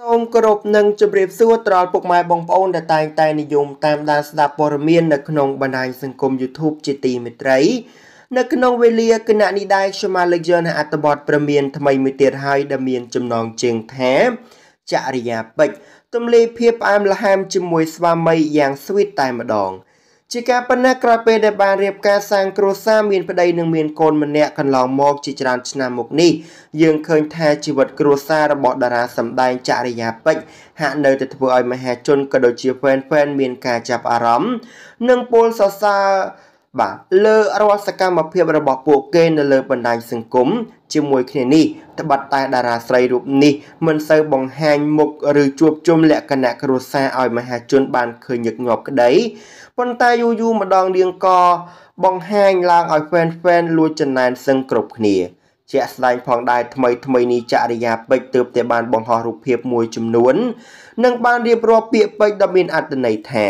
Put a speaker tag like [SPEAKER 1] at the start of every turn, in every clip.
[SPEAKER 1] សូមគោរពនិងជម្រាបសួរត្រល់ពុកម៉ែបងប្អូនដែលតែងតែនិយមតាមដានស្ដាប់ព័ត៌មាននៅក្នុងបណ្ដាញសង្គម YouTube ជាទីមេត្រីនៅក្នុងវេលាគណៈនីដែរខ្ញុំមកលើកយកនៅអត្ថបទព្រមានថ្មីមួយទៀតហើយដែលមាន ចំណងជើងថាចរិយាពេជ្រទំលាយភាពផ្អែមល្ហែមជាមួយ ស្វាមីយ៉ាងស្វីតតែម្ដង។ជាការប៉ុណ្ណេះក្រោយពេលដែលបានរៀបការសាងគ្រួសារមានប្តីនិងមានកូនម្នាក់កន្លងមកជាច្រើនឆ្នាំមកនេះយើងឃើញថាជីវិតគ្រួសាររបស់តារាសម្ដែងចរិយាពេជ្រហាក់នៅតែធ្វើឲ្យមហាជនក៏ដូចជា fan fan មានការចាប់អារម្មណ៍និងពោលសរសើរបាទលើរាល់សកម្មភាពរបស់ពួកគេ នៅលើ បណ្ដាញសង្គមជាមួយគ្នានេះត្បិតតែតារាស្រីរូបនេះ មិនសូវបង្ហាញមុខឬជួបជុំលក្ខណៈគ្រួសារឲ្យមហា ជនបានឃើញញឹកញាប់ក្តីប៉ុន្តែយូរយូរម្ដងរៀងកបង្ហាញឡើងឲ្យ fan fan លួចចំណែនសឹងគ្រប់គ្នា ជាក់ស្ដែងផងដែរថ្មីថ្មីនេះចរិយា ពេជ្រទើបតែបានបង្ហោះរូបភាពមួយចំនួននិងបានរៀបរាប់ពាក្យពេចន៍ដ៏មានអត្ថន័យថា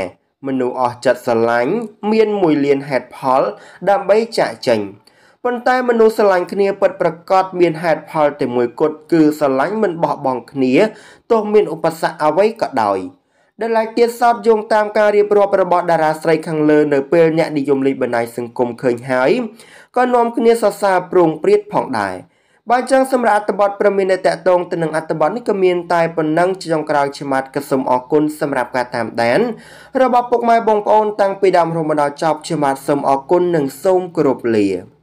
[SPEAKER 1] មនុស្សអស់ចិត្តស្រឡាញ់មានមួយលានហេតុផលដើម្បីចាក់ចេញប៉ុន្តែមនុស្សស្រឡាញ់គ្នាពិតប្រកបមានហេតុផលតែមួយគត់គឺ ស្រឡាញ់មិនបោះបង់គ្នាទោះមានឧបសគ្គអ្វីក៏ដោយដែលឡែកទៀតសតយោងតាមការរៀបរាប់របស់តារាស្រីខាងលើនៅពេលអ្នកនិយមលេខបណ្ដាញសង្គមឃើញហើយក៏នាំគ្នាសរសើរប្រងព្រាតផងដែរ។បើចឹងសម្រាប់អត្ថបទព្រមានតកតងទៅនឹងអត្ថបទនេះក៏មានតែប៉ុណ្ណឹងចុងក្រោយឆ្មាតក៏សូមអរគុណសម្រាប់ការតាមដានរបស់ពុកម៉ែបងប្អូនតាំងពីដើមរហូតមកដល់ចប់ឆ្មាតសូមអរគុណនិងសូមគោរពលា